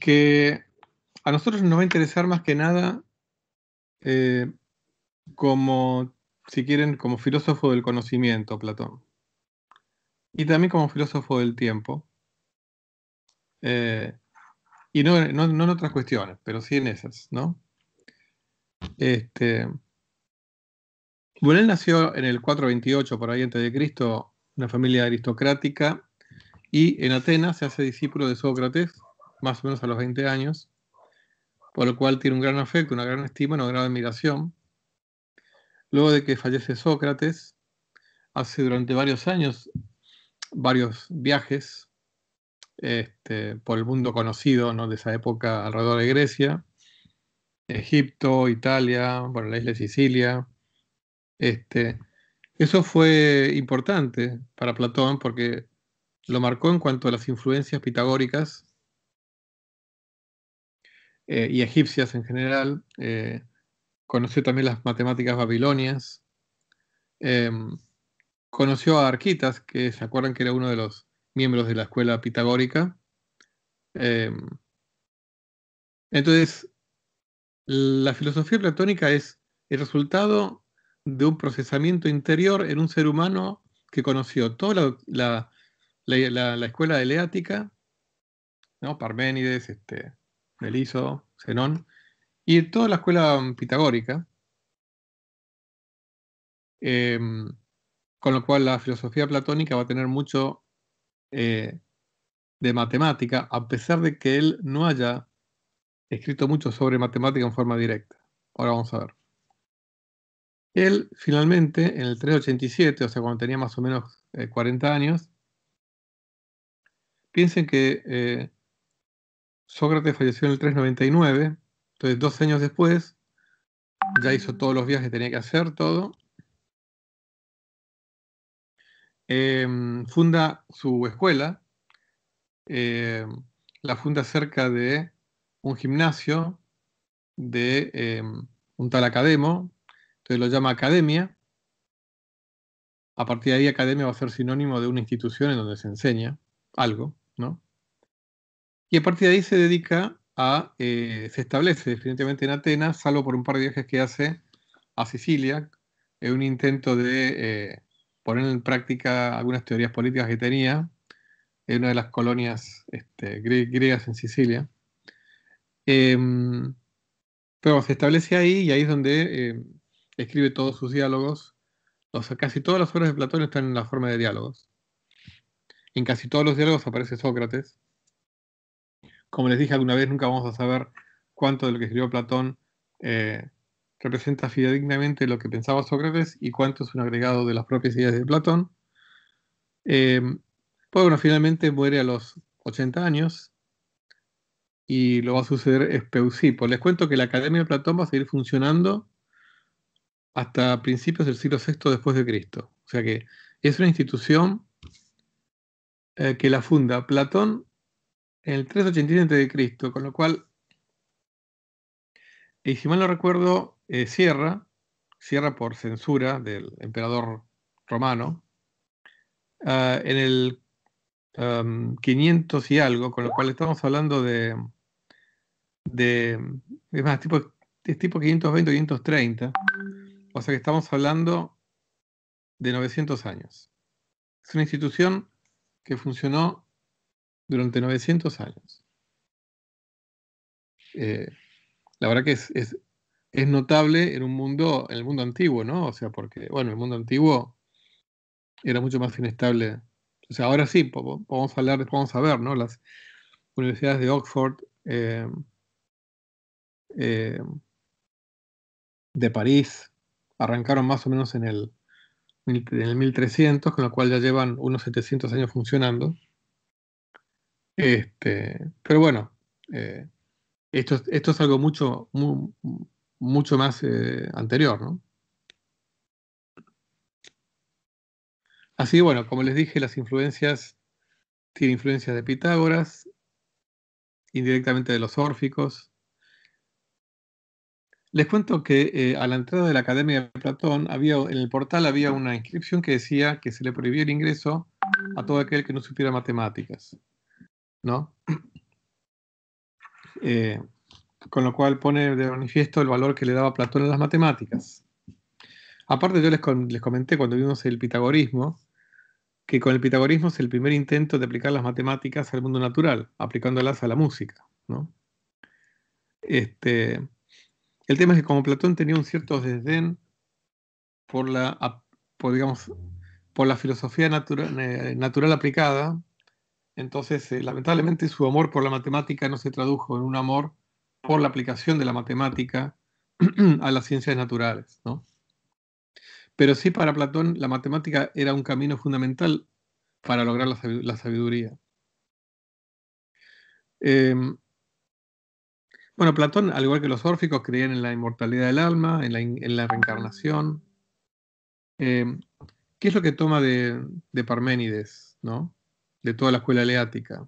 que a nosotros nos va a interesar más que nada eh, como, si quieren, como filósofo del conocimiento, Platón. Y también como filósofo del tiempo. Eh, y no, en otras cuestiones, pero sí en esas, ¿no? Este, bueno, él nació en el 428, por ahí antes de Cristo, una familia aristocrática, y en Atenas se hace discípulo de Sócrates, más o menos a los 20 años, por lo cual tiene un gran afecto, una gran estima, una gran admiración. Luego de que fallece Sócrates, hace durante varios años varios viajes este, por el mundo conocido de esa época alrededor de Grecia, Egipto, Italia, bueno, la isla de Sicilia. Este, eso fue importante para Platón porque lo marcó en cuanto a las influencias pitagóricas eh, y egipcias en general. Eh, conoció también las matemáticas babilonias. Em, conoció a Arquitas, que se acuerdan que era uno de los miembros de la escuela pitagórica. Em, entonces, la filosofía platónica es el resultado de un procesamiento interior en un ser humano que conoció toda la, la, escuela eleática, ¿no? Parménides, este, Eliso, Zenón, y toda la escuela pitagórica, em, con lo cual la filosofía platónica va a tener mucho eh, de matemática, a pesar de que él no haya escrito mucho sobre matemática en forma directa. Ahora vamos a ver. Él finalmente, en el 387, o sea, cuando tenía más o menos 40 eh, años, piensen que eh, Sócrates falleció en el 399, entonces dos años después ya hizo todos los viajes que tenía que hacer, todo. Em, funda su escuela, em, la funda cerca de un gimnasio de em, un tal academo, entonces lo llama academia. A partir de ahí academia va a ser sinónimo de una institución en donde se enseña algo, ¿no? Y a partir de ahí se dedica a, eh, se establece definitivamente en Atenas, salvo por un par de viajes que hace a Sicilia, en un intento de eh, poner en práctica algunas teorías políticas que tenía en una de las colonias este, griegas en Sicilia. Em, pero se establece ahí y ahí es donde em, escribe todos sus diálogos. O casi todas las obras de Platón están en la forma de diálogos. En casi todos los diálogos aparece Sócrates. Como les dije alguna vez, nunca vamos a saber cuánto de lo que escribió Platón eh, representa fidedignamente lo que pensaba Sócrates y cuánto es un agregado de las propias ideas de Platón. Eh, pues bueno, finalmente muere a los 80 años y lo va a suceder Espeusipo. Les cuento que la Academia de Platón va a seguir funcionando hasta principios del siglo VI después de Cristo. O sea que es una institución eh, que la funda Platón en el 387 Cristo, con lo cual, y si mal no recuerdo, eh, cierra, cierra por censura del emperador romano, ah, en el 500 y algo, con lo cual estamos hablando de, de es más, tipo, es tipo 520 530, o sea que estamos hablando de 900 años. Es una institución que funcionó durante 900 años. Eh, la verdad que es, es, notable en un mundo, en el mundo antiguo, ¿no? O sea, porque, bueno, el mundo antiguo era mucho más inestable. O sea, ahora sí, vamos hablar, después vamos a ver, ¿no? Las universidades de Oxford, eh, eh, de París, arrancaron más o menos en el, en el 1300, con lo cual ya llevan unos 700 años funcionando. Este, pero bueno, eh, esto, es algo mucho, mucho más eh, anterior, ¿no? Así que bueno, como les dije, las influencias tienen influencias de Pitágoras, indirectamente de los órficos. Les cuento que eh, a la entrada de la Academia de Platón, había, en el portal había una inscripción que decía que se le prohibía el ingreso a todo aquel que no supiera matemáticas. ¿no? Eh, con lo cual pone de manifiesto el valor que le daba Platón a las matemáticas. Aparte, yo les, comenté cuando vimos el pitagorismo, que con el pitagorismo es el primer intento de aplicar las matemáticas al mundo natural, aplicándolas a la música. ¿no? Este, el tema es que como Platón tenía un cierto desdén por la, la filosofía eh, natural aplicada, entonces, eh, lamentablemente su amor por la matemática no se tradujo en un amor por la aplicación de la matemática a las ciencias naturales, ¿no? Pero sí para Platón la matemática era un camino fundamental para lograr la sabiduría. Em, bueno, Platón, al igual que los órficos, creían en la inmortalidad del alma, en la, reencarnación. Em, ¿Qué es lo que toma de, de Parménides? ¿no? de toda la escuela aleática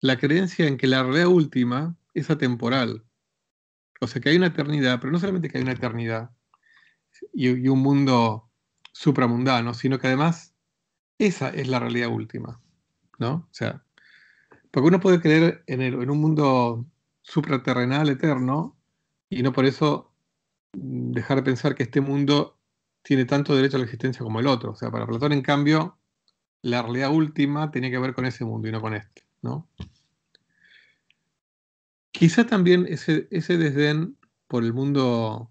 La creencia en que la realidad última es atemporal. O sea, que hay una eternidad, pero no solamente que hay una eternidad y, un mundo supramundano, sino que además esa es la realidad última. ¿No? O sea, porque uno puede creer en, en un mundo supraterrenal eterno y no por eso dejar de pensar que este mundo tiene tanto derecho a la existencia como el otro. O sea, para Platón, en cambio, la realidad última tenía que ver con ese mundo y no con este, ¿no? Quizá también ese, desdén por el mundo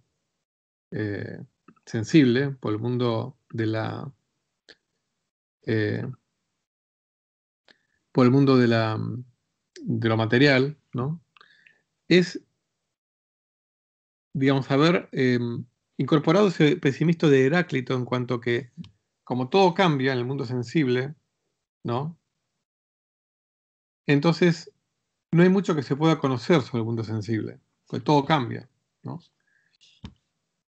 eh, sensible, por el mundo de la. Eh, por el mundo de la de lo material, ¿no? Es, digamos, haber eh, incorporado ese pesimismo de Heráclito en cuanto que como todo cambia en el mundo sensible, ¿no? Entonces, no hay mucho que se pueda conocer sobre el mundo sensible, porque todo cambia,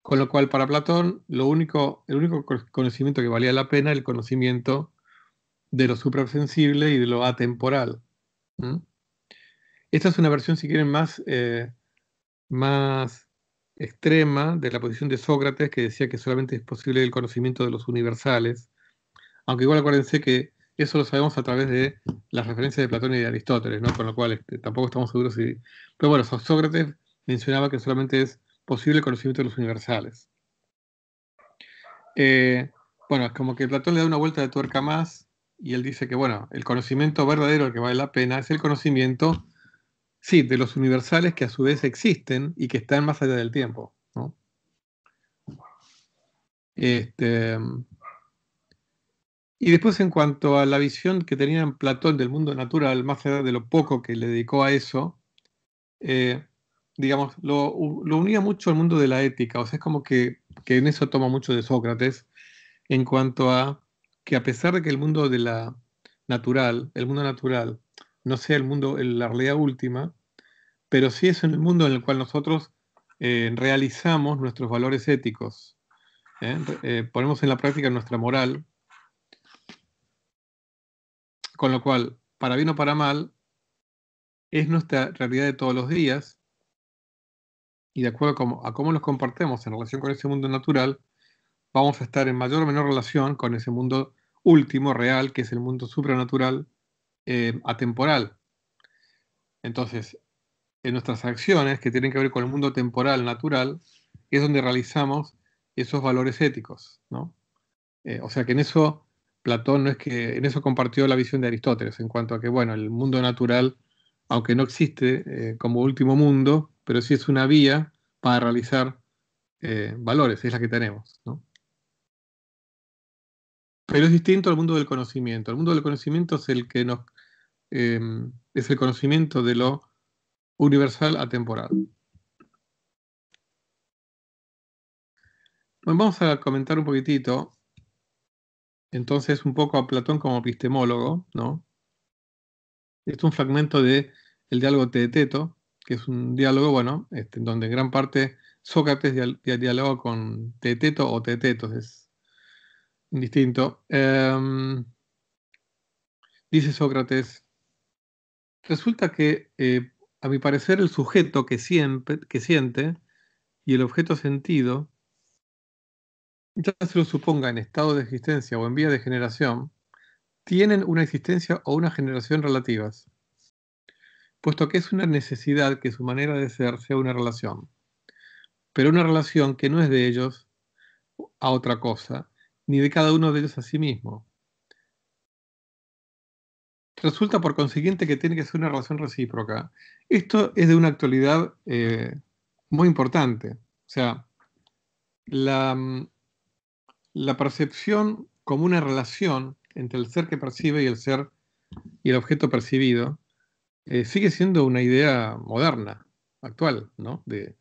Con lo cual, para Platón, lo único, el único conocimiento que valía la pena era el conocimiento de lo suprasensible y de lo atemporal. Esta es una versión, si quieren, más, eh, más extrema de la posición de Sócrates, que decía que solamente es posible el conocimiento de los universales, aunque igual acuérdense que eso lo sabemos a través de las referencias de Platón y de Aristóteles, ¿no? con lo cual este, tampoco estamos seguros si... Pero bueno, Sócrates mencionaba que solamente es posible el conocimiento de los universales. Eh, bueno, es como que Platón le da una vuelta de tuerca más y él dice que, bueno, el conocimiento verdadero que vale la pena es el conocimiento Sí, de los universales que a su vez existen y que están más allá del tiempo. Este, y después en cuanto a la visión que tenía Platón del mundo natural, más allá de lo poco que le dedicó a eso, eh, digamos, lo, unía mucho al mundo de la ética, o sea, es como que, que en eso toma mucho de Sócrates, en cuanto a que a pesar de que el mundo de la natural, el mundo natural, no sea el mundo, la realidad última, pero sí es el mundo en el cual nosotros eh, realizamos nuestros valores éticos, ¿eh? Eh, ponemos en la práctica nuestra moral, con lo cual, para bien o para mal, es nuestra realidad de todos los días y de acuerdo a cómo, a cómo nos compartemos en relación con ese mundo natural, vamos a estar en mayor o menor relación con ese mundo último, real, que es el mundo supranatural, eh, atemporal. Entonces, en nuestras acciones que tienen que ver con el mundo temporal, natural, es donde realizamos esos valores éticos, ¿no? Eh, o sea que en eso Platón no es que en eso compartió la visión de Aristóteles en cuanto a que bueno el mundo natural, aunque no existe eh, como último mundo, pero sí es una vía para realizar valores, es la que tenemos, ¿no? Pero es distinto al mundo del conocimiento. El mundo del conocimiento es el que nos em, es el conocimiento de lo universal atemporal. Bueno, vamos a comentar un poquitito, entonces, un poco a Platón como epistemólogo, ¿no? Es un fragmento de el diálogo teteto, que es un diálogo, bueno, este, donde en gran parte Sócrates dialoga con teteto o tetetos distinto. Em, dice Sócrates, resulta que, eh, a mi parecer, el sujeto que, que siente y el objeto sentido, ya se lo suponga en estado de existencia o en vía de generación, tienen una existencia o una generación relativas, puesto que es una necesidad que su manera de ser sea una relación, pero una relación que no es de ellos a otra cosa, ni de cada uno de ellos a sí mismo. Resulta por consiguiente que tiene que ser una relación recíproca. Esto es de una actualidad eh, muy importante. O sea, mm, la, percepción como una relación entre el ser que percibe y el ser y el objeto percibido eh, sigue siendo una idea moderna, actual, ¿no? De,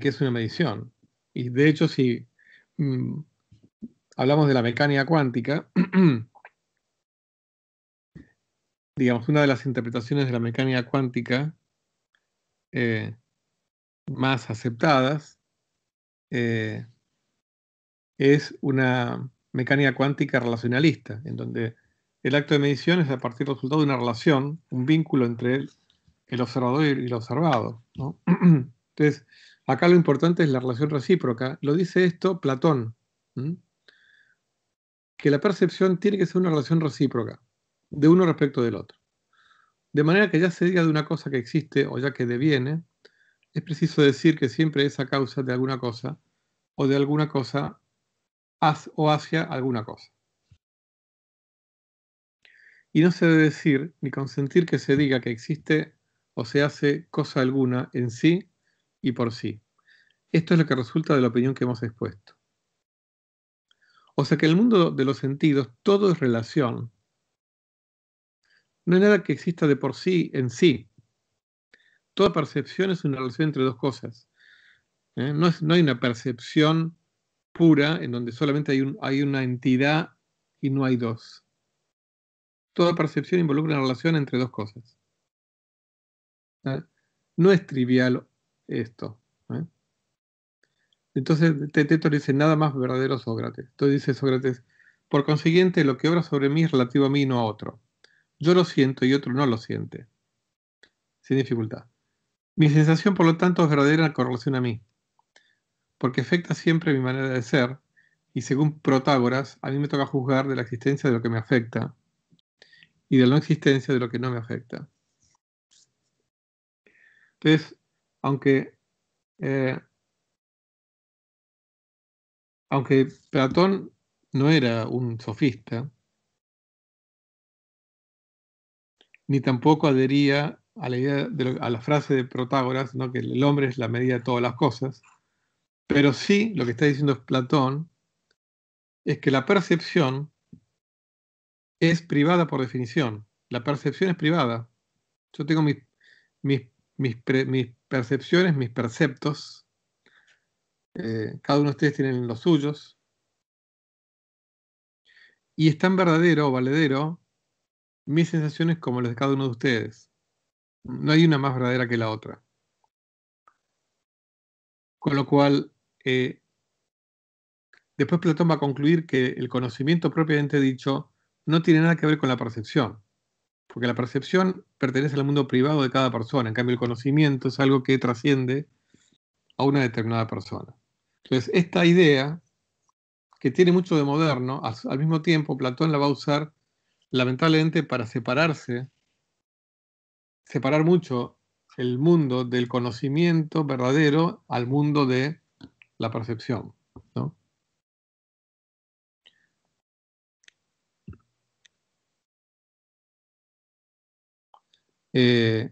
que es una medición. Y de hecho, si mm, hablamos de la mecánica cuántica, digamos, una de las interpretaciones de la mecánica cuántica eh, más aceptadas eh, es una mecánica cuántica relacionalista, en donde el acto de medición es a partir del resultado de una relación, un vínculo entre el, observador y el observado. Entonces, acá lo importante es la relación recíproca. Lo dice esto Platón que la percepción tiene que ser una relación recíproca, de uno respecto del otro. De manera que ya se diga de una cosa que existe o ya que deviene, es preciso decir que siempre es a causa de alguna cosa o de alguna cosa o hacia alguna cosa. Y no se debe decir ni consentir que se diga que existe o se hace cosa alguna en sí y por sí. Esto es lo que resulta de la opinión que hemos expuesto. O sea que en el mundo de los sentidos todo es relación. No hay nada que exista de por sí en sí. Toda percepción es una relación entre dos cosas. ¿eh? No, es, hay una percepción pura en donde solamente hay, un, hay una entidad y no hay dos. Toda percepción involucra una relación entre dos cosas. ¿eh? No es trivial esto. ¿eh? Entonces Teto dice, nada más verdadero Sócrates. Entonces dice Sócrates, por consiguiente, lo que obra sobre mí es relativo a mí y no a otro. Yo lo siento y otro no lo siente. Sin dificultad. Mi sensación, por lo tanto, es verdadera con relación a mí, porque afecta siempre mi manera de ser, y según Protágoras, a mí me toca juzgar de la existencia de lo que me afecta y de la no existencia de lo que no me afecta. Entonces, aunque eh, aunque Platón no era un sofista, ni tampoco adhería a la, idea a la frase de Protágoras, ¿no? que el hombre es la medida de todas las cosas, pero sí lo que está diciendo Platón es que la percepción es privada por definición. La percepción es privada. Yo tengo mis, mis, mis percepciones, mis perceptos, eh, cada uno de ustedes tiene los suyos. Y es tan verdadero o valedero mis sensaciones como las de cada uno de ustedes. No hay una más verdadera que la otra. Con lo cual, eh, después Platón va a concluir que el conocimiento propiamente dicho no tiene nada que ver con la percepción, porque la percepción pertenece al mundo privado de cada persona, en cambio el conocimiento es algo que trasciende a una determinada persona. Entonces, esta idea, que tiene mucho de moderno, al mismo tiempo Platón la va a usar lamentablemente para separarse, separar mucho el mundo del conocimiento verdadero al mundo de la percepción. ¿no? Eh,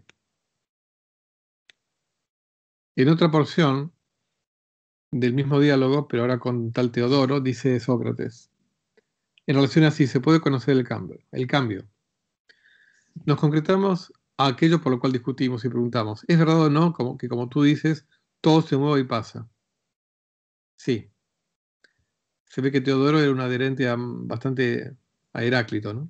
en otra porción, del mismo diálogo, pero ahora con tal Teodoro, dice Sócrates. En relación a si se puede conocer el cambio, el cambio. Nos concretamos a aquello por lo cual discutimos y preguntamos, ¿es verdad o no como, que como tú dices, todo se mueve y pasa? Sí. Se ve que Teodoro era un adherente mm, bastante a Heráclito, ¿no?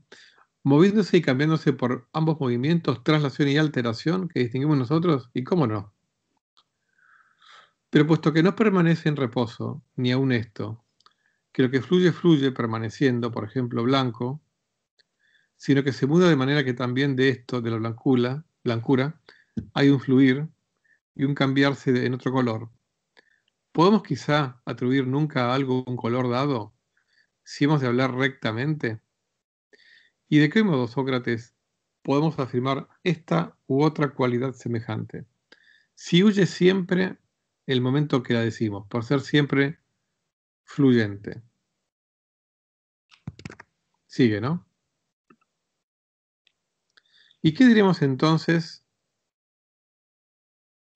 Moviéndose y cambiándose por ambos movimientos, traslación y alteración que distinguimos nosotros, y cómo no. Pero puesto que no permanece en reposo, ni aún esto, que lo que fluye fluye permaneciendo, por ejemplo, blanco, sino que se muda de manera que también de esto, de la blancura, hay un fluir y un cambiarse en otro color. ¿Podemos quizá atribuir nunca a algo un color dado, si hemos de hablar rectamente? ¿Y de qué modo, Sócrates, podemos afirmar esta u otra cualidad semejante? Si huye siempre el momento que la decimos, por ser siempre fluyente. Sigue, ¿no? ¿Y qué diríamos entonces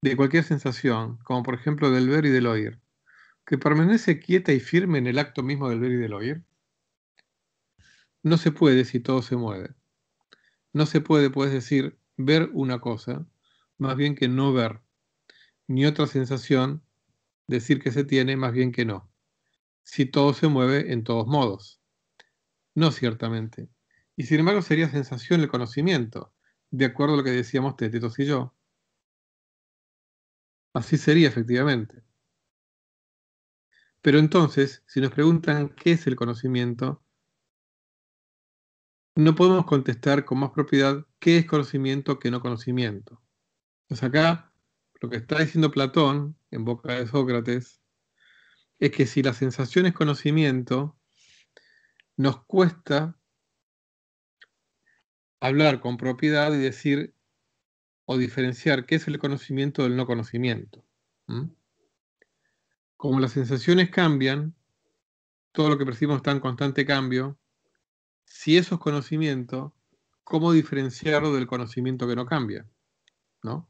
de cualquier sensación, como por ejemplo del ver y del oír, que permanece quieta y firme en el acto mismo del ver y del oír? No se puede si todo se mueve. No se puede, puedes decir, ver una cosa, más bien que no ver ni otra sensación decir que se tiene, más bien que no. Si todo se mueve en todos modos. No ciertamente. Y sin embargo sería sensación el conocimiento, de acuerdo a lo que decíamos tétitos y yo. Así sería efectivamente. Pero entonces, si nos preguntan qué es el conocimiento, no podemos contestar con más propiedad qué es conocimiento que no conocimiento. Pues acá lo que está diciendo Platón en boca de Sócrates es que si la sensación es conocimiento, nos cuesta hablar con propiedad y decir o diferenciar qué es el conocimiento del no conocimiento. Como las sensaciones cambian, todo lo que percibimos está en constante cambio, si eso es conocimiento, ¿cómo diferenciarlo del conocimiento que no cambia? ¿No?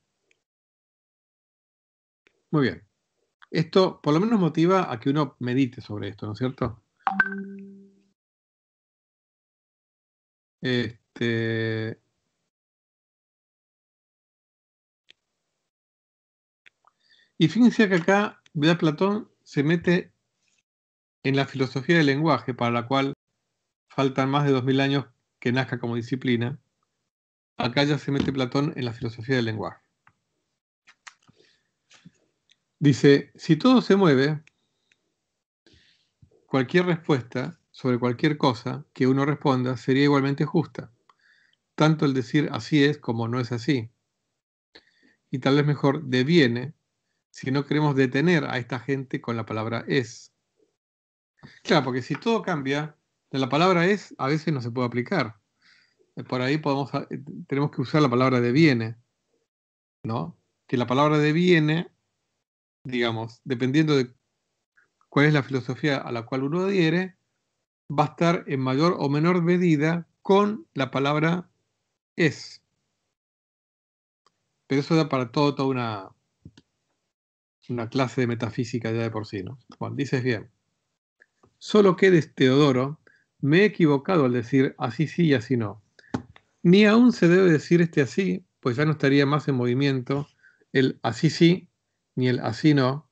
Muy bien. Esto por lo menos motiva a que uno medite sobre esto, ¿no es cierto? Este... Y fíjense que acá Platón se mete en la filosofía del lenguaje, para la cual faltan más de 2000 años que nazca como disciplina. Acá ya se mete Platón en la filosofía del lenguaje. Dice, si todo se mueve, cualquier respuesta sobre cualquier cosa que uno responda sería igualmente justa, tanto el decir así es como no es así. Y tal vez mejor deviene si no queremos detener a esta gente con la palabra es. Claro, porque si todo cambia, la palabra es a veces no se puede aplicar. Eh, por ahí podemos, eh, tenemos que usar la palabra deviene, ¿no? Que la palabra deviene digamos, dependiendo de cuál es la filosofía a la cual uno adhiere, va a estar en mayor o menor medida con la palabra es. Pero eso da para todo, toda una, una clase de metafísica ya de por sí, ¿no? Bueno, dices bien. Solo que de Teodoro, me he equivocado al decir así sí y así no. Ni aún se debe decir este así, pues ya no estaría más en movimiento el así sí ni el así no,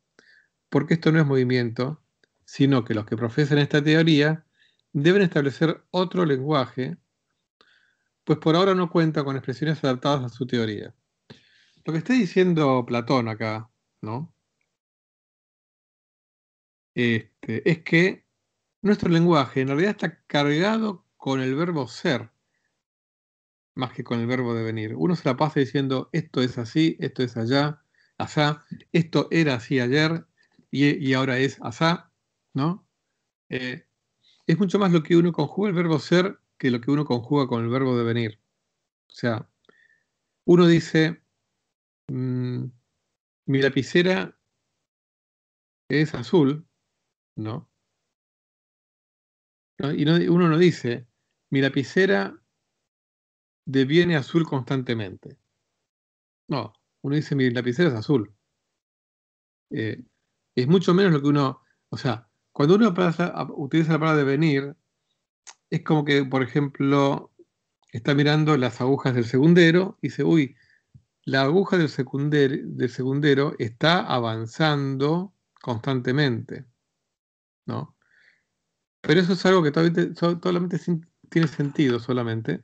porque esto no es movimiento, sino que los que profesan esta teoría deben establecer otro lenguaje, pues por ahora no cuenta con expresiones adaptadas a su teoría. Lo que está diciendo Platón acá, ¿no? Este, es que nuestro lenguaje en realidad está cargado con el verbo ser, más que con el verbo devenir. Uno se la pasa diciendo esto es así, esto es allá, asá, esto era así ayer y, ahora es asá, ¿no? Eh, es mucho más lo que uno conjuga el verbo ser que lo que uno conjuga con el verbo devenir. O sea, uno dice, mm, mi lapicera es azul, ¿no? Y uno no dice, mi lapicera deviene azul constantemente. No, uno dice, mi lapicera es azul. Eh, es mucho menos lo que uno, o sea, cuando uno utiliza la palabra devenir, es como que, por ejemplo, está mirando las agujas del segundero y dice, uy, la aguja del, secundero, del segundero está avanzando constantemente, ¿no? Pero eso es algo que solamente tiene sentido solamente.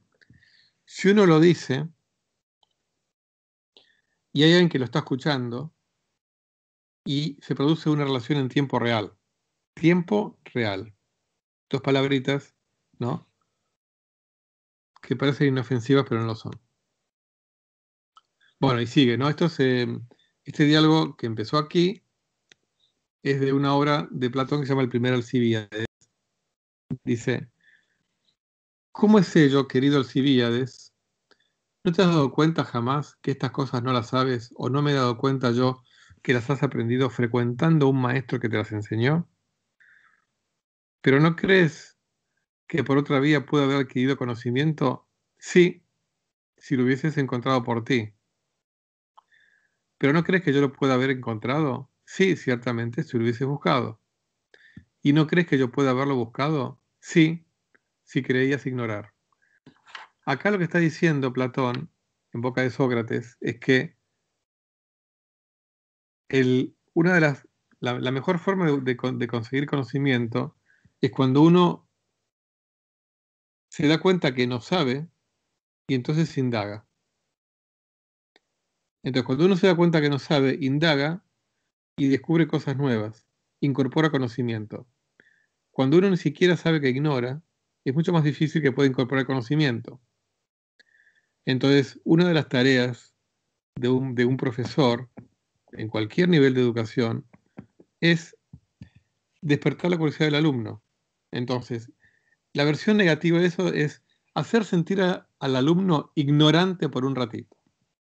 Si uno lo dice, y hay alguien que lo está escuchando y se produce una relación en tiempo real. Tiempo real. Dos palabritas, ¿no? Que parecen inofensivas, pero no lo son. Bueno, y sigue, ¿no? Esto eh, este diálogo que empezó aquí es de una obra de Platón que se llama El primer Alcibiades. Dice, ¿cómo es ello, querido Alcibiades, ¿No te has dado cuenta jamás que estas cosas no las sabes o no me he dado cuenta yo que las has aprendido frecuentando un maestro que te las enseñó? ¿Pero no crees que por otra vía pude haber adquirido conocimiento? Sí, si lo hubieses encontrado por ti. ¿Pero no crees que yo lo pueda haber encontrado? Sí, ciertamente, si lo hubieses buscado. ¿Y no crees que yo pueda haberlo buscado? Sí, si creías ignorar. Acá lo que está diciendo Platón, en boca de Sócrates, es que una de las, la, mejor forma de, de conseguir conocimiento es cuando uno se da cuenta que no sabe y entonces indaga. Entonces, cuando uno se da cuenta que no sabe, indaga y descubre cosas nuevas, incorpora conocimiento. Cuando uno ni siquiera sabe que ignora, es mucho más difícil que pueda incorporar conocimiento. Entonces, una de las tareas de un, profesor en cualquier nivel de educación es despertar la curiosidad del alumno. Entonces, la versión negativa de eso es hacer sentir al alumno ignorante por un ratito.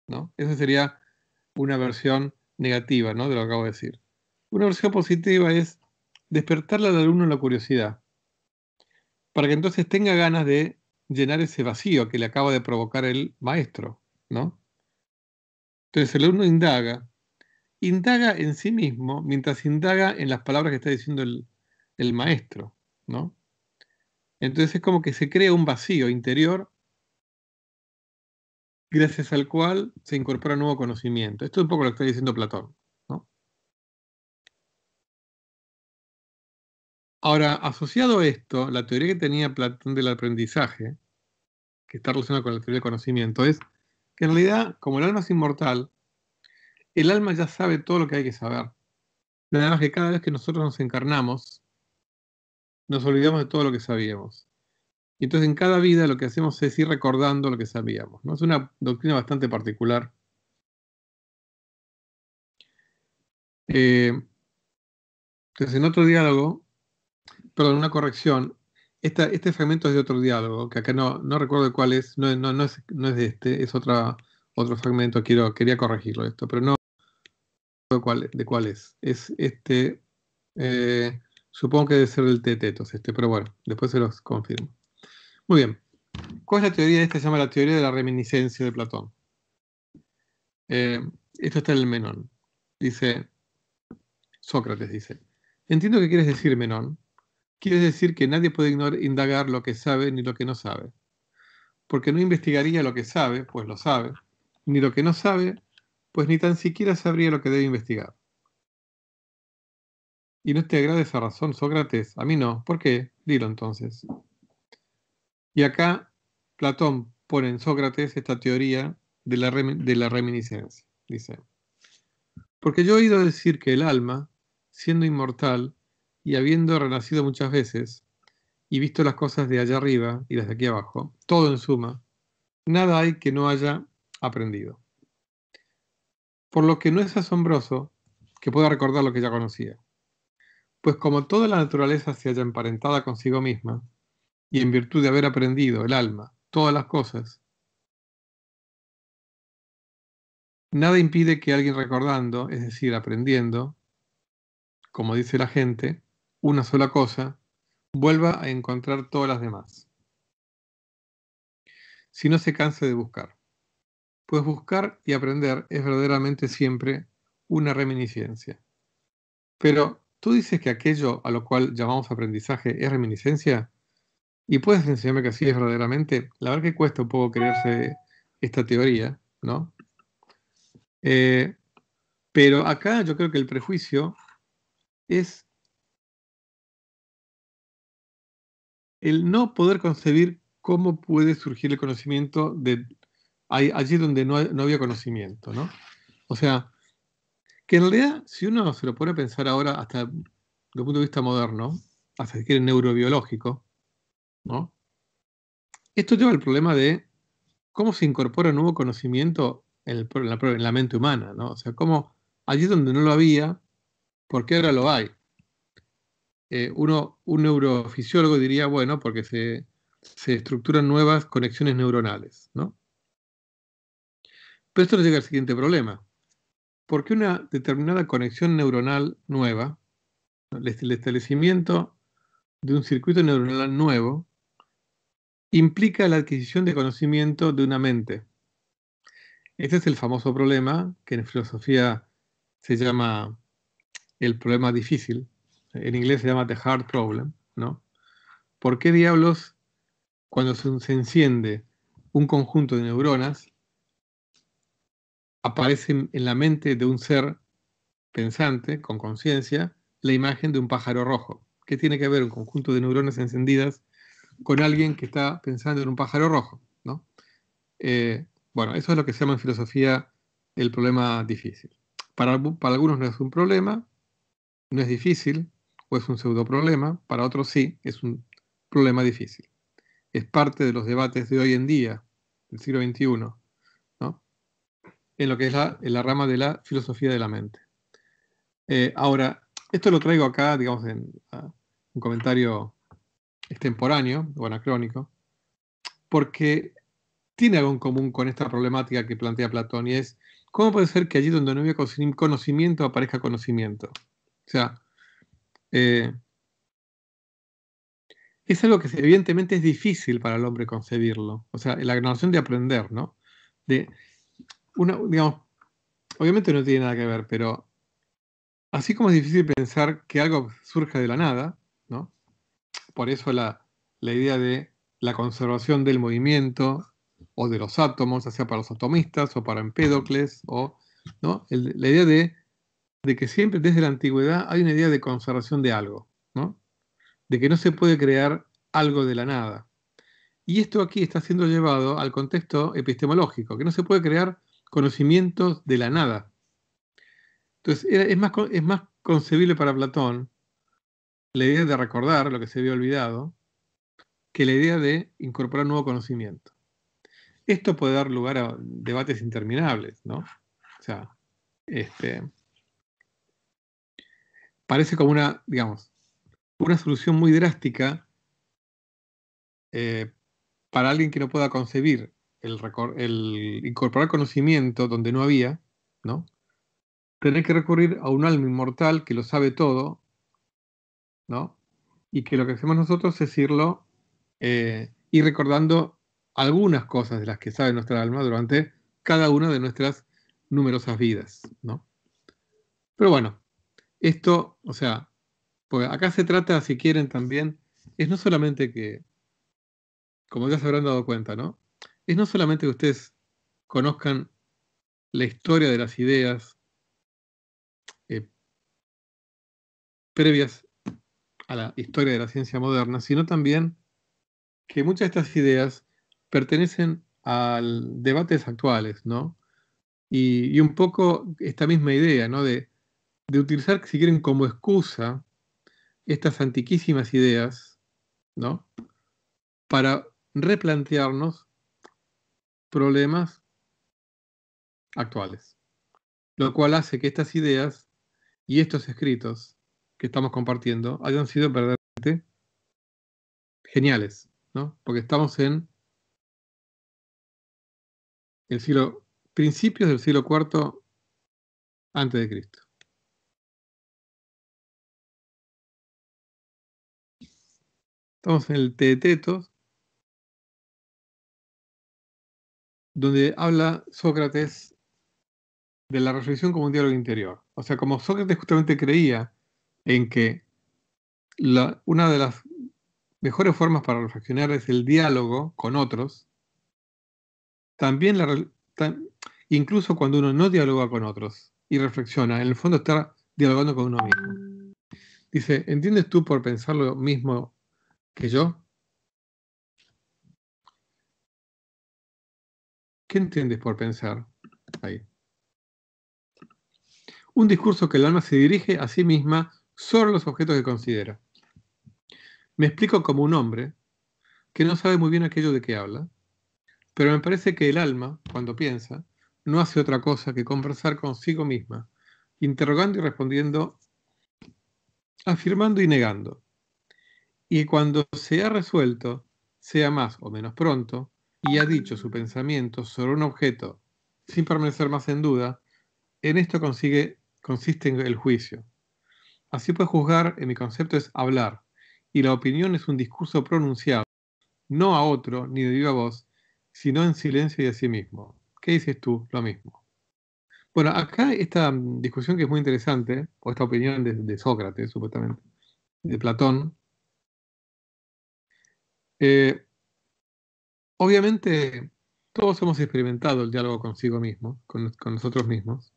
¿no? Esa sería una versión negativa ¿no? de lo que acabo de decir. Una versión positiva es despertarle al alumno la curiosidad, para que entonces tenga ganas de llenar ese vacío que le acaba de provocar el maestro, ¿no? Entonces el alumno indaga, indaga en sí mismo mientras indaga en las palabras que está diciendo el, maestro, ¿no? Entonces es como que se crea un vacío interior gracias al cual se incorpora nuevo conocimiento. Esto es un poco lo que está diciendo Platón. Ahora, asociado a esto, la teoría que tenía Platón del aprendizaje, que está relacionada con la teoría del conocimiento, es que en realidad, como el alma es inmortal, el alma ya sabe todo lo que hay que saber. Nada más que cada vez que nosotros nos encarnamos, nos olvidamos de todo lo que sabíamos. Y entonces en cada vida lo que hacemos es ir recordando lo que sabíamos. ¿no? Es una doctrina bastante particular. Eh, entonces en otro diálogo, perdón, una corrección. este fragmento es de otro diálogo, que acá no, no recuerdo cuál es, no, es, de este, es otra, otro fragmento, quiero, quería corregirlo esto, pero no recuerdo cuál, de cuál es. Es este, eh, supongo que debe ser del Tetetos, este, pero bueno, después se los confirmo. Muy bien. ¿Cuál es la teoría? Esta se llama la teoría de la reminiscencia de Platón. Eh, esto está en el Menón. Dice, Sócrates dice, entiendo que quieres decir, Menón, Quiere decir que nadie puede indagar lo que sabe ni lo que no sabe, porque no investigaría lo que sabe, pues lo sabe, ni lo que no sabe, pues ni tan siquiera sabría lo que debe investigar. Y no te agrada esa razón, Sócrates. A mí no. ¿Por qué? Dilo entonces. Y acá Platón pone en Sócrates esta teoría de la, de la reminiscencia. Dice, porque yo he oído decir que el alma, siendo inmortal, y habiendo renacido muchas veces, y visto las cosas de allá arriba y las de aquí abajo, todo en suma, nada hay que no haya aprendido. Por lo que no es asombroso que pueda recordar lo que ya conocía. Pues como toda la naturaleza se haya emparentada consigo misma, y en virtud de haber aprendido el alma todas las cosas, nada impide que alguien recordando, es decir, aprendiendo, como dice la gente, una sola cosa, vuelva a encontrar todas las demás. Si no se canse de buscar. Pues buscar y aprender es verdaderamente siempre una reminiscencia. Pero, ¿tú dices que aquello a lo cual llamamos aprendizaje es reminiscencia? ¿Y puedes enseñarme que así es verdaderamente? La verdad que cuesta un poco creerse esta teoría, ¿no? Eh, pero acá yo creo que el prejuicio es el no poder concebir cómo puede surgir el conocimiento de allí donde no, había conocimiento, ¿no? O sea, que en realidad, si uno se lo pone a pensar ahora hasta el punto de vista moderno, hasta si quiere neurobiológico, ¿no? Esto lleva al problema de cómo se incorpora nuevo conocimiento en, la, mente humana, ¿no? O sea, cómo allí donde no lo había, ¿por qué ahora lo hay? Eh, un neurofisiólogo diría, bueno, porque se, estructuran nuevas conexiones neuronales, ¿no? Pero esto nos llega al siguiente problema. ¿Por qué una determinada conexión neuronal nueva, el establecimiento de un circuito neuronal nuevo, implica la adquisición de conocimiento de una mente? Este es el famoso problema que en filosofía se llama el problema difícil, en inglés se llama The Hard Problem, ¿Por qué diablos cuando se, enciende un conjunto de neuronas aparece en la mente de un ser pensante, con conciencia, la imagen de un pájaro rojo? ¿Qué tiene que ver un conjunto de neuronas encendidas con alguien que está pensando en un pájaro rojo? Eh, bueno, eso es lo que se llama en filosofía el problema difícil. para, algunos no es un problema, no es difícil, pues es un pseudo problema, para otros sí, es un problema difícil. Es parte de los debates de hoy en día, del siglo XXI, en lo que es la, rama de la filosofía de la mente. Eh, ahora, esto lo traigo acá, digamos, en ah, un comentario extemporáneo o anacrónico, porque tiene algo en común con esta problemática que plantea Platón y es, ¿cómo puede ser que allí donde no había conocimiento aparezca conocimiento? O sea, eh, es algo que evidentemente es difícil para el hombre concebirlo. O sea, la noción de aprender, ¿no? De una, digamos, obviamente no tiene nada que ver, pero así como es difícil pensar que algo surja de la nada, ¿no? Por eso la, la idea de la conservación del movimiento o de los átomos, ya sea para los atomistas o para Empédocles, o ¿no? la idea de de que siempre desde la antigüedad hay una idea de conservación de algo, ¿no? De que no se puede crear algo de la nada. Y esto aquí está siendo llevado al contexto epistemológico, que no se puede crear conocimientos de la nada. Entonces, es más, es más concebible para Platón la idea de recordar lo que se había olvidado que la idea de incorporar nuevo conocimiento. Esto puede dar lugar a debates interminables, ¿no? O sea, este, parece como una, digamos, una solución muy drástica eh, para alguien que no pueda concebir el, incorporar conocimiento donde no había, ¿no? Tener que recurrir a un alma inmortal que lo sabe todo, ¿no? Y que lo que hacemos nosotros es irlo y eh, recordando algunas cosas de las que sabe nuestra alma durante cada una de nuestras numerosas vidas, ¿no? Pero bueno, esto, o sea, pues acá se trata, si quieren también, es no solamente que, como ya se habrán dado cuenta, ¿no? Es no solamente que ustedes conozcan la historia de las ideas eh, previas a la historia de la ciencia moderna, sino también que muchas de estas ideas pertenecen a debates actuales, ¿no? Y, y, un poco esta misma idea, ¿no? De de utilizar, si quieren, como excusa estas antiquísimas ideas, ¿no? Para replantearnos problemas actuales. Lo cual hace que estas ideas y estos escritos que estamos compartiendo hayan sido verdaderamente geniales, ¿no? Porque estamos en el siglo, principios del siglo IV antes de Cristo. Estamos en el Tetetos, donde habla Sócrates de la reflexión como un diálogo interior. O sea, como Sócrates justamente creía en que una de las mejores formas para reflexionar es el diálogo con otros, también la, incluso cuando uno no dialoga con otros y reflexiona, en el fondo está dialogando con uno mismo. Dice, ¿entiendes tú por pensar lo mismo que yo. ¿Qué entiendes por pensar? Ahí. Un discurso que el alma se dirige a sí misma sobre los objetos que considera. Me explico como un hombre que no sabe muy bien aquello de qué habla, pero me parece que el alma, cuando piensa, no hace otra cosa que conversar consigo misma, interrogando y respondiendo, afirmando y negando, y cuando se ha resuelto, sea más o menos pronto, y ha dicho su pensamiento sobre un objeto sin permanecer más en duda, en esto consiste el juicio. Así pues, juzgar, en mi concepto, es hablar, y la opinión es un discurso pronunciado, no a otro ni de viva voz, sino en silencio y a sí mismo. ¿Qué dices tú? Lo mismo. Bueno, acá esta mm, discusión que es muy interesante, o esta opinión de Sócrates, supuestamente, de Platón, eh, obviamente, todos hemos experimentado el diálogo consigo mismo, con, nosotros mismos.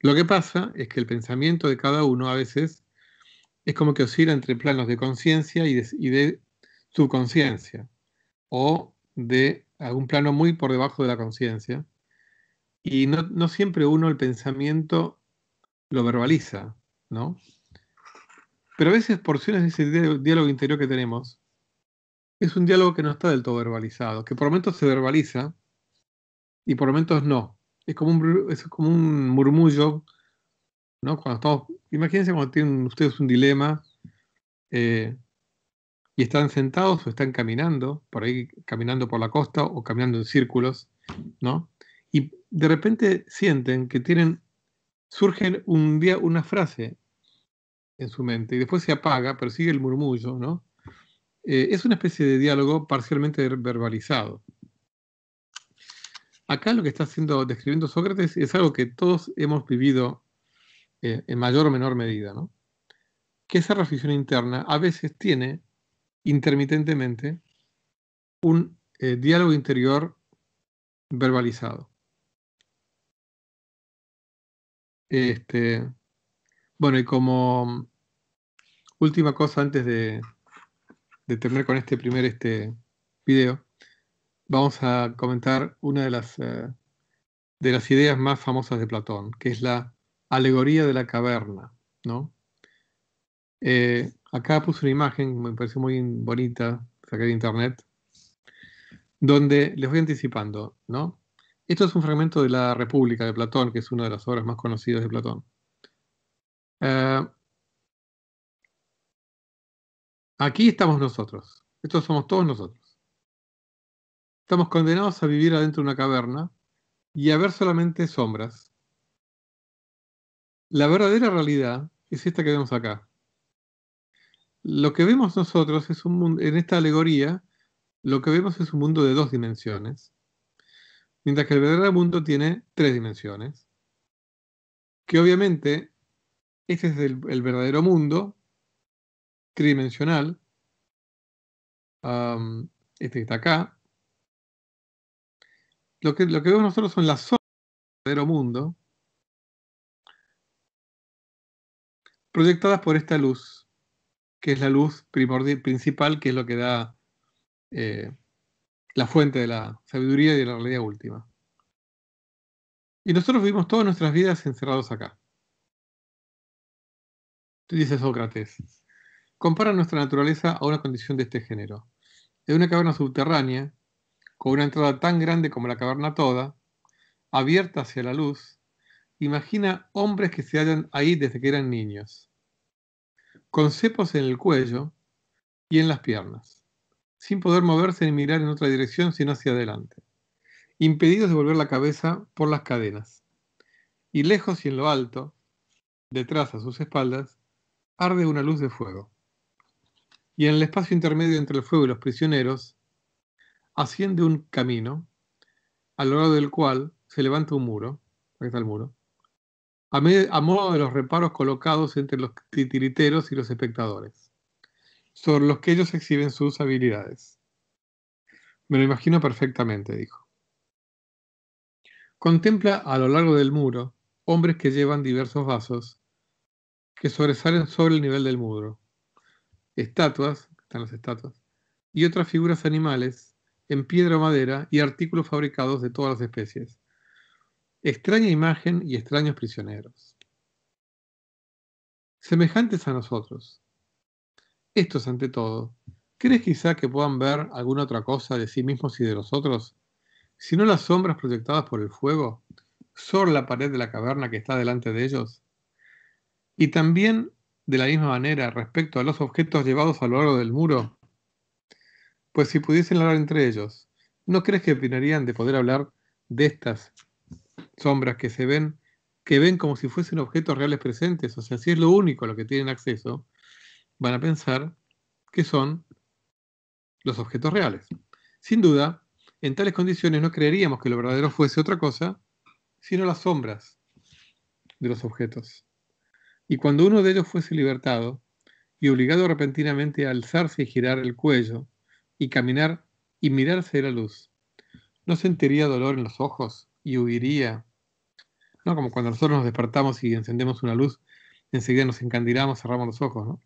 Lo que pasa es que el pensamiento de cada uno a veces es como que oscila entre planos de conciencia y de, y subconsciencia, o de algún plano muy por debajo de la conciencia. Y no, no, siempre uno el pensamiento lo verbaliza, ¿no? Pero a veces porciones de ese diálogo interior que tenemos es un diálogo que no está del todo verbalizado, que por momentos se verbaliza y por momentos no. Es como un, es como un murmullo, ¿no? Cuando estamos, imagínense cuando tienen ustedes un dilema eh, y están sentados o están caminando, por ahí caminando por la costa o caminando en círculos, ¿no? Y de repente sienten que tienen, surge un día una frase en su mente y después se apaga, pero sigue el murmullo, ¿no? Eh, es una especie de diálogo parcialmente verbalizado. Acá lo que está haciendo, describiendo Sócrates es algo que todos hemos vivido eh, en mayor o menor medida, ¿no? que esa reflexión interna a veces tiene intermitentemente un eh, diálogo interior verbalizado. Este, bueno, y como última cosa antes de, de terminar con este primer este video, vamos a comentar una de las, eh, de las ideas más famosas de Platón, que es la alegoría de la caverna. ¿no? Eh, acá puse una imagen, me pareció muy bonita, saqué de internet, donde les voy anticipando, ¿no? Esto es un fragmento de La República de Platón, que es una de las obras más conocidas de Platón. Aquí estamos nosotros. Estos somos todos nosotros. Estamos condenados a vivir adentro de una caverna y a ver solamente sombras. La verdadera realidad es esta que vemos acá. Lo que vemos nosotros es un mundo, en esta alegoría, lo que vemos es un mundo de dos dimensiones, mientras que el verdadero mundo tiene tres dimensiones. Que obviamente este es el verdadero mundo, tridimensional, este que está acá, lo que, lo que vemos nosotros son las zonas del verdadero mundo proyectadas por esta luz, que es la luz principal, que es lo que da eh, la fuente de la sabiduría y de la realidad última. Y nosotros vivimos todas nuestras vidas encerrados acá. Dice Sócrates, compara nuestra naturaleza a una condición de este género. En una caverna subterránea, con una entrada tan grande como la caverna toda, abierta hacia la luz, imagina hombres que se hallan ahí desde que eran niños, con cepos en el cuello y en las piernas, sin poder moverse ni mirar en otra dirección sino hacia adelante, impedidos de volver la cabeza por las cadenas. Y lejos y en lo alto, detrás a sus espaldas, arde una luz de fuego y en el espacio intermedio entre el fuego y los prisioneros, asciende un camino, a lo largo del cual se levanta un muro, el muro, a, a modo de los reparos colocados entre los titiriteros y los espectadores, sobre los que ellos exhiben sus habilidades. Me lo imagino perfectamente, dijo. Contempla a lo largo del muro hombres que llevan diversos vasos que sobresalen sobre el nivel del muro, estatuas, están las estatuas, y otras figuras animales en piedra o madera y artículos fabricados de todas las especies. Extraña imagen y extraños prisioneros. Semejantes a nosotros. Estos ante todo. ¿Crees quizá que puedan ver alguna otra cosa de sí mismos y de los nosotros? Sino las sombras proyectadas por el fuego sobre la pared de la caverna que está delante de ellos. Y también de la misma manera respecto a los objetos llevados a lo largo del muro? Pues si pudiesen hablar entre ellos, ¿no crees que opinarían de poder hablar de estas sombras que se ven, que ven como si fuesen objetos reales presentes? O sea, si es lo único a lo que tienen acceso, van a pensar que son los objetos reales. Sin duda, en tales condiciones no creeríamos que lo verdadero fuese otra cosa, sino las sombras de los objetos. Y cuando uno de ellos fuese libertado y obligado repentinamente a alzarse y girar el cuello y caminar y mirarse de la luz, no sentiría dolor en los ojos y huiría. ¿No? Como cuando nosotros nos despertamos y encendemos una luz, enseguida nos encandilamos, cerramos los ojos, ¿no?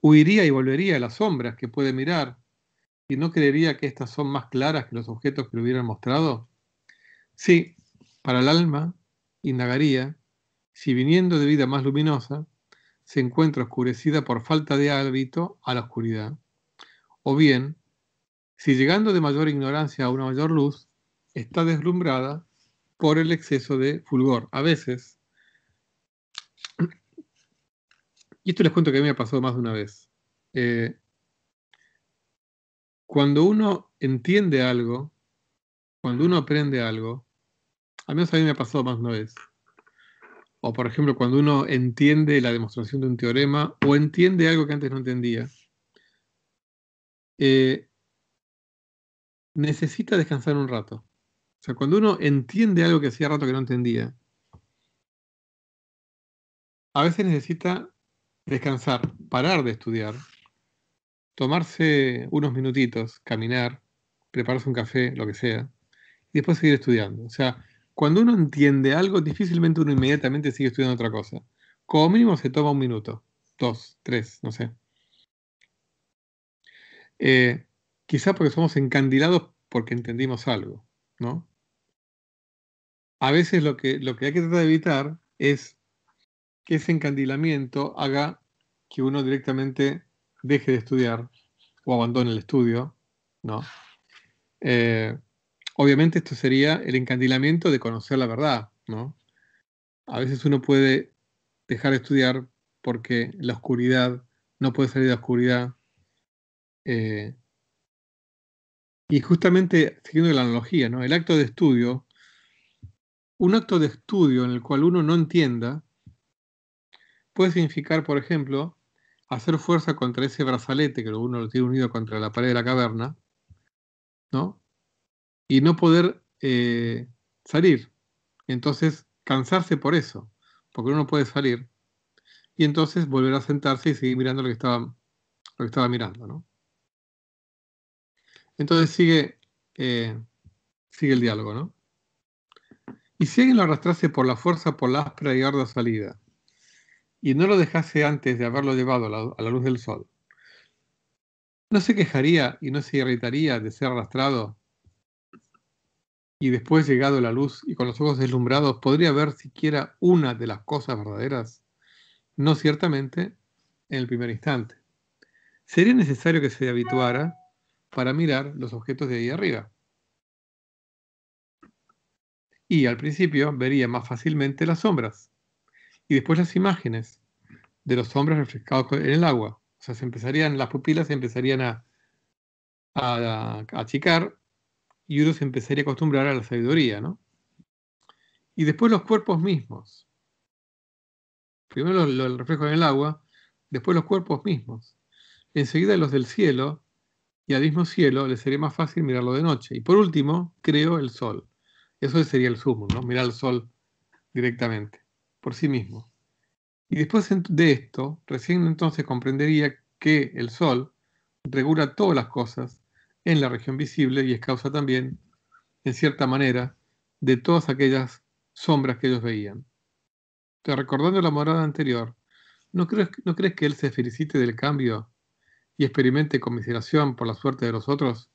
Huiría y volvería a las sombras que puede mirar y no creería que estas son más claras que los objetos que le hubieran mostrado. Sí, para el alma, indagaría, si viniendo de vida más luminosa, se encuentra oscurecida por falta de hábito a la oscuridad. O bien, si llegando de mayor ignorancia a una mayor luz, está deslumbrada por el exceso de fulgor. A veces, y esto les cuento que a mí me ha pasado más de una vez, eh, cuando uno entiende algo, cuando uno aprende algo, al menos a mí me ha pasado más de una vez, o por ejemplo cuando uno entiende la demostración de un teorema o entiende algo que antes no entendía, eh, necesita descansar un rato. O sea, cuando uno entiende algo que hacía rato que no entendía, a veces necesita descansar, parar de estudiar, tomarse unos minutitos, caminar, prepararse un café, lo que sea, y después seguir estudiando. O sea, cuando uno entiende algo, difícilmente uno inmediatamente sigue estudiando otra cosa. Como mínimo se toma un minuto, dos, tres, no sé. Eh, quizá porque somos encandilados porque entendimos algo, ¿no? A veces lo que, lo que hay que tratar de evitar es que ese encandilamiento haga que uno directamente deje de estudiar o abandone el estudio, ¿no? Eh, obviamente esto sería el encandilamiento de conocer la verdad, ¿no? A veces uno puede dejar de estudiar porque la oscuridad no puede salir de la oscuridad. Eh, y justamente siguiendo la analogía, ¿no? El acto de estudio, un acto de estudio en el cual uno no entienda, puede significar, por ejemplo, hacer fuerza contra ese brazalete que uno lo tiene unido contra la pared de la caverna, ¿no? y no poder eh, salir. Entonces, cansarse por eso, porque uno no puede salir. Y entonces volver a sentarse y seguir mirando lo que estaba, lo que estaba mirando, Entonces sigue, eh, sigue el diálogo, ¿no? Y si alguien lo arrastrase por la fuerza, por la áspera y arda salida, y no lo dejase antes de haberlo llevado a la luz del sol, ¿no se quejaría y no se irritaría de ser arrastrado y después llegado la luz y con los ojos deslumbrados, ¿podría ver siquiera una de las cosas verdaderas? No ciertamente en el primer instante. Sería necesario que se habituara para mirar los objetos de ahí arriba. Y al principio vería más fácilmente las sombras y después las imágenes de los hombres refrescados en el agua. O sea, se empezarían, las pupilas se empezarían a achicar y uno se empezaría a acostumbrar a la sabiduría, ¿no? Y después los cuerpos mismos. Primero el reflejo en el agua, después los cuerpos mismos. Enseguida los del cielo, y al mismo cielo le sería más fácil mirarlo de noche. Y por último, creo el sol. Eso sería el sumo, ¿no? Mirar el sol directamente, por sí mismo. Y después de esto, recién entonces comprendería que el sol regula todas las cosas en la región visible y es causa también, en cierta manera, de todas aquellas sombras que ellos veían. recordando la morada anterior, ¿no crees, que él se felicite del cambio y experimente conmiseración por la suerte de los otros?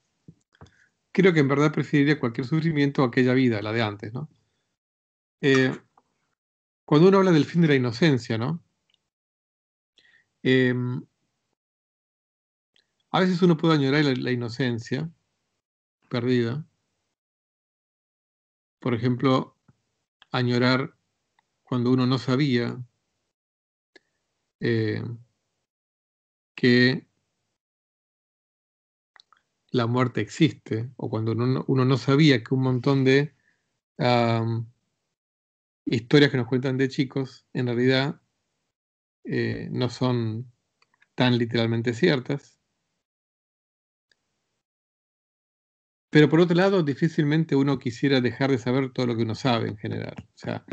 Creo que en verdad preferiría cualquier sufrimiento a aquella vida, la de antes, ¿no? Eh, cuando uno habla del fin de la inocencia, ¿no? Em, a veces uno puede añorar la, inocencia perdida. Por ejemplo, añorar cuando uno no sabía eh, que la muerte existe, o cuando uno, no sabía que un montón de historias que nos cuentan de chicos en realidad eh, no son tan literalmente ciertas. Pero por otro lado, difícilmente uno quisiera dejar de saber todo lo que uno sabe en general. O sea,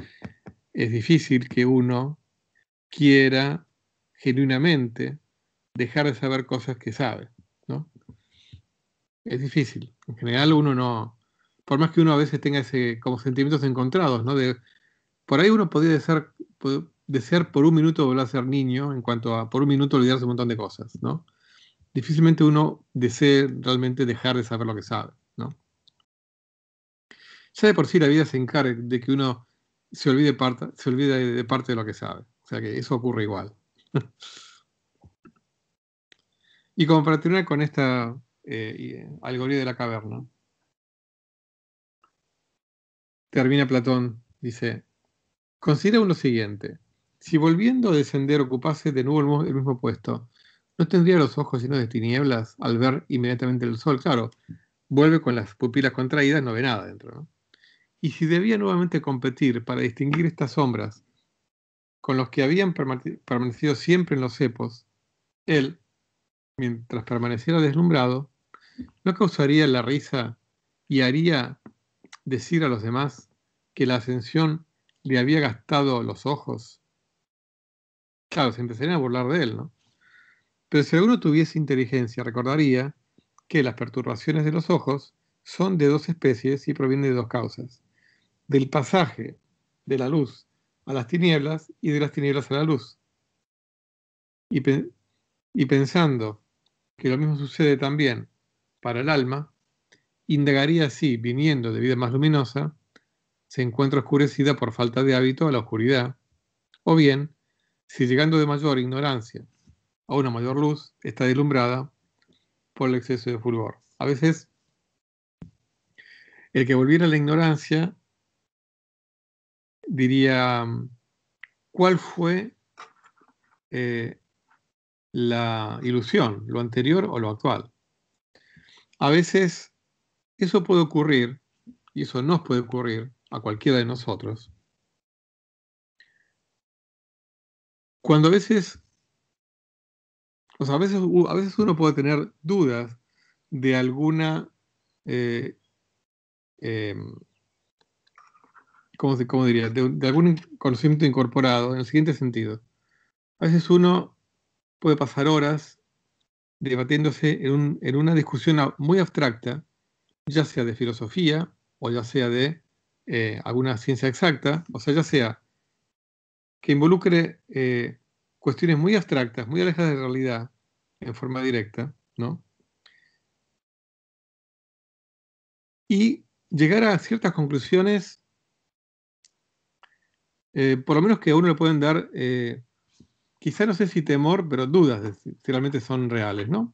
es difícil que uno quiera genuinamente dejar de saber cosas que sabe, ¿no? Es difícil. En general uno no, por más que uno a veces tenga ese como sentimientos encontrados, ¿no? De, por ahí uno podría desear, desear por un minuto volver a ser niño en cuanto a por un minuto olvidarse un montón de cosas, ¿no? Difícilmente uno desee realmente dejar de saber lo que sabe. Ya de por sí la vida se encarga de que uno se olvide, se de parte de lo que sabe. O sea que eso ocurre igual. y como para terminar con esta eh, eh de la caverna, termina Platón, dice, considera uno siguiente, si volviendo a descender ocupase de nuevo el mismo puesto, ¿no tendría los ojos sino de tinieblas al ver inmediatamente el sol? Claro, vuelve con las pupilas contraídas, no ve nada dentro, ¿no? y si debía nuevamente competir para distinguir estas sombras con los que habían permanecido siempre en los cepos, él, mientras permaneciera deslumbrado, no causaría la risa y haría decir a los demás que la ascensión le había gastado los ojos. Claro, se empezarían a burlar de él, ¿no? Pero si alguno tuviese inteligencia, recordaría que las perturbaciones de los ojos son de dos especies y provienen de dos causas del pasaje de la luz a las tinieblas y de las tinieblas a la luz. Y, pensando que lo mismo sucede también para el alma, indagaría si, viniendo de vida más luminosa, se encuentra oscurecida por falta de hábito a la oscuridad, o bien, si llegando de mayor ignorancia a una mayor luz, está deslumbrada por el exceso de fulgor. A veces, el que volviera a la ignorancia diría, ¿cuál fue eh, la ilusión, lo anterior o lo actual? A veces eso puede ocurrir, y eso nos puede ocurrir a cualquiera de nosotros, cuando a veces, o sea, a veces, a veces uno puede tener dudas de alguna eh, em, ¿cómo, diría? De, algún conocimiento incorporado, en el siguiente sentido. A veces uno puede pasar horas debatiéndose en, una discusión muy abstracta, ya sea de filosofía o ya sea de eh, alguna ciencia exacta, o sea, ya sea que involucre eh, cuestiones muy abstractas, muy alejadas de realidad, en forma directa, ¿no? Y llegar a ciertas conclusiones eh, por lo menos que a uno le pueden dar, eh, quizá no sé si temor, pero dudas de si, realmente son reales, ¿no?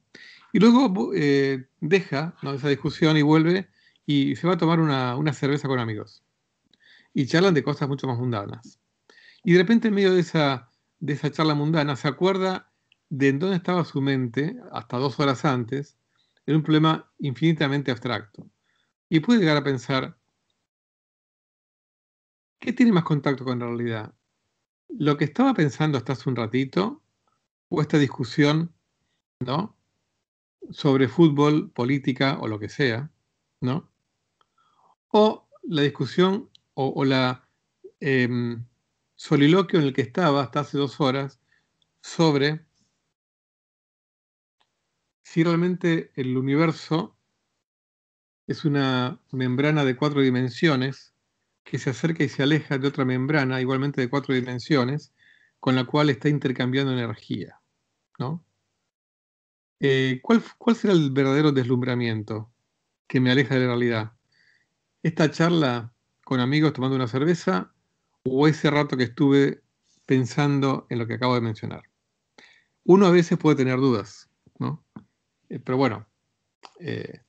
Y luego eh, deja esa discusión y vuelve y se va a tomar una, cerveza con amigos. Y charlan de cosas mucho más mundanas. Y de repente en medio de esa, de esa charla mundana se acuerda de en dónde estaba su mente hasta dos horas antes en un problema infinitamente abstracto. Y puede llegar a pensar, ¿Qué tiene más contacto con la realidad? ¿Lo que estaba pensando hasta hace un ratito o esta discusión, ¿no? Sobre fútbol, política o lo que sea, ¿no? O la discusión o, el la em, soliloquio en el que estaba hasta hace dos horas sobre si realmente el universo es una membrana de cuatro dimensiones que se acerca y se aleja de otra membrana, igualmente de cuatro dimensiones, con la cual está intercambiando energía. ¿no? Eh, ¿cuál, será el verdadero deslumbramiento que me aleja de la realidad? ¿Esta charla con amigos tomando una cerveza o ese rato que estuve pensando en lo que acabo de mencionar? Uno a veces puede tener dudas, ¿no? Eh, pero bueno, eh,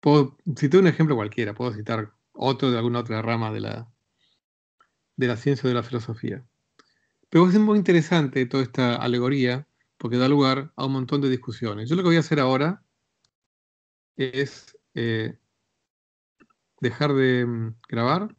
puedo citar un ejemplo cualquiera, puedo citar otro de alguna otra rama de la, de la ciencia o de la filosofía. Pero es muy interesante toda esta alegoría porque da lugar a un montón de discusiones. Yo lo que voy a hacer ahora es eh, dejar de mm, grabar